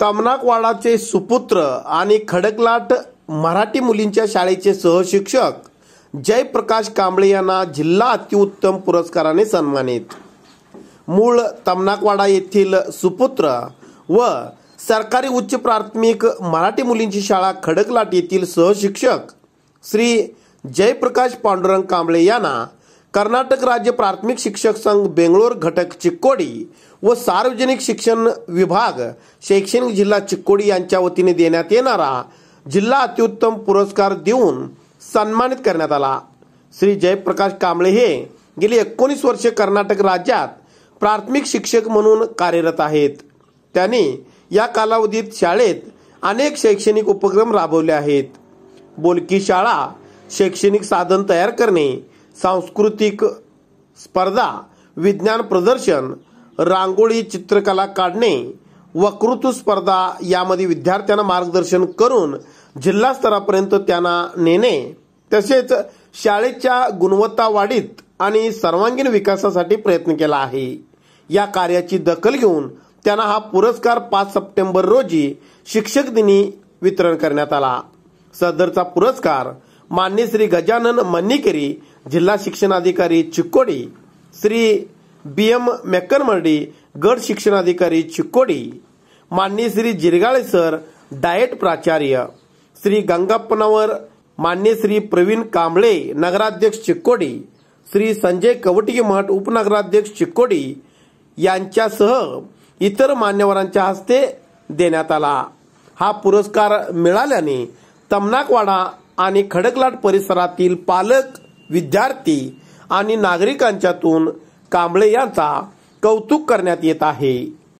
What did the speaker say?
तमनाकवाडाचे सुपुत्र आणि खडकलाट मराठी मुलींच्या शाळेचे सहशिक्षक जयप्रकाश कांबळे यांना जिल्हा अतिउत्तम पुरस्काराने सन्मानित मूळ तमनाकवाडा येथील सुपुत्र व सरकारी उच्च प्राथमिक मराठी मुलींची शाळा खडकलाट येथील सहशिक्षक श्री जयप्रकाश पांडुरंग कांबळे यांना कर्नाटक राज्य प्राथमिक शिक्षक संघ बेंगळूर घटक चिक्कोडी व सार्वजनिक शिक्षण विभाग शैक्षणिक जिल्हा चिक्कोडी यांच्या वतीने देण्यात येणारा जिल्हा अत्युत्तम पुरस्कार देऊन सन्मानित करण्यात आला श्री जयप्रकाश कांबळे हे गेली एकोणीस वर्षे कर्नाटक राज्यात प्राथमिक शिक्षक म्हणून कार्यरत आहेत त्यांनी या कालावधीत शाळेत अनेक शैक्षणिक उपक्रम राबवले आहेत बोलकी शाळा शैक्षणिक साधन तयार करणे सांस्कृतिक स्पर्धा विज्ञान प्रदर्शन रांगोळी चित्रकला काढणे वक्तृत्व स्पर्धा यामध्ये विद्यार्थ्यांना मार्गदर्शन करून जिल्हा स्तरापर्यंत त्यांना नेणे तसेच शाळेच्या गुणवत्ता वाढीत आणि सर्वांगीण विकासासाठी प्रयत्न केला आहे या कार्याची दखल घेऊन त्यांना हा पुरस्कार पाच सप्टेंबर रोजी शिक्षक दिनी वितरण करण्यात आला सदरचा पुरस्कार मान्य श्री गजानन मन्नीकेरी जिल्हा शिक्षणाधिकारी चिकोडी श्री बी एम मेक्कनमर्डी गड शिक्षणाधिकारी चिकोडी मान्य श्री जिरगाळे सर डायट प्राचार्य श्री गंगाप्पनावर मान्य श्री प्रवीण कांबळे नगराध्यक्ष चिकोडी श्री संजय कवटगी मठ उपनगराध्यक्ष चिकोडी यांच्यासह इतर मान्यवरांच्या हस्ते देण्यात आला हा पुरस्कार मिळाल्याने तमनाकवाडा आणि खडकलाट परिसरातील पालक विद्यार्थी आणि नागरिकांच्यातून कांबळे यांचा कौतुक करण्यात येत आहे